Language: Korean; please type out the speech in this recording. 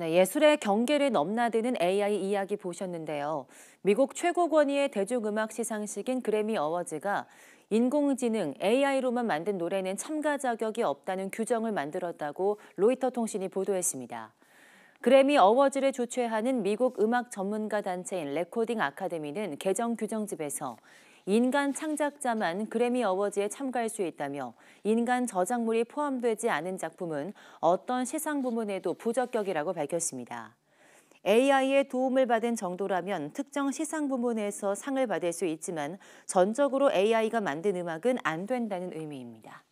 네, 예술의 경계를 넘나드는 AI 이야기 보셨는데요. 미국 최고 권위의 대중음악 시상식인 그래미 어워즈가 인공지능 AI로만 만든 노래는 참가 자격이 없다는 규정을 만들었다고 로이터 통신이 보도했습니다. 그래미 어워즈를 주최하는 미국 음악 전문가 단체인 레코딩 아카데미는 개정 규정집에서 인간 창작자만 그래미 어워즈에 참가할 수 있다며 인간 저작물이 포함되지 않은 작품은 어떤 시상 부문에도 부적격이라고 밝혔습니다. AI의 도움을 받은 정도라면 특정 시상 부문에서 상을 받을 수 있지만 전적으로 AI가 만든 음악은 안 된다는 의미입니다.